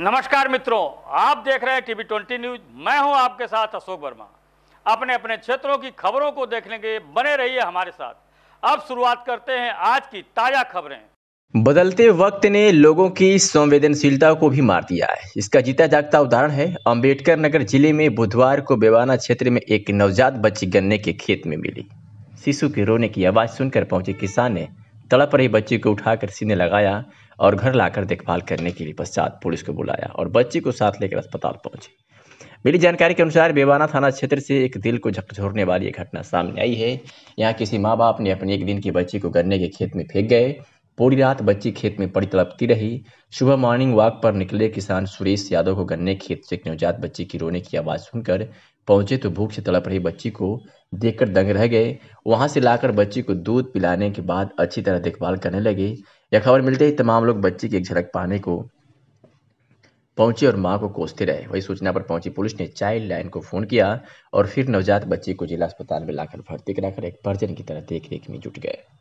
नमस्कार मित्रों आप देख रहे हैं टीवी ट्वेंटी न्यूज मैं हूं आपके साथ अशोक वर्मा अपने अपने क्षेत्रों की खबरों को देखने के बने रहिए हमारे साथ अब शुरुआत करते हैं आज की ताजा खबरें बदलते वक्त ने लोगों की संवेदनशीलता को भी मार दिया है इसका जीता जागता उदाहरण है अंबेडकर नगर जिले में बुधवार को बेवाना क्षेत्र में एक नवजात बच्ची गन्ने के खेत में मिली शिशु के रोने की आवाज सुनकर पहुंचे किसान ने तड़प रही बच्ची को उठाकर सीने लगाया और घर लाकर देखभाल करने के लिए पश्चात पुलिस को बुलाया और बच्ची को साथ लेकर अस्पताल पहुंची मिली जानकारी के अनुसार बेवाना थाना क्षेत्र से एक दिल को झकझोरने वाली घटना सामने आई है यहाँ किसी माँ बाप ने अपने एक दिन की बच्ची को गन्ने के खेत में फेंक गए पूरी रात बच्ची खेत में पड़ी तड़पती रही सुबह मॉर्निंग वॉक पर निकले किसान सुरेश यादव को गन्ने खेत से एक नवजात बच्ची की रोने की आवाज़ सुनकर पहुंचे तो भूख से तड़प रही बच्ची को देखकर दंग रह गए वहां से लाकर बच्ची को दूध पिलाने के बाद अच्छी तरह देखभाल करने लगे यह खबर मिलते ही तमाम लोग बच्ची की एक झलक पाने को पहुंचे और मां को कोसते रहे वही सूचना पर पहुंची पुलिस ने चाइल्ड लाइन को फोन किया और फिर नवजात बच्ची को जिला अस्पताल में लाकर भर्ती कराकर एक परिजन की तरह देख रेख में जुट गए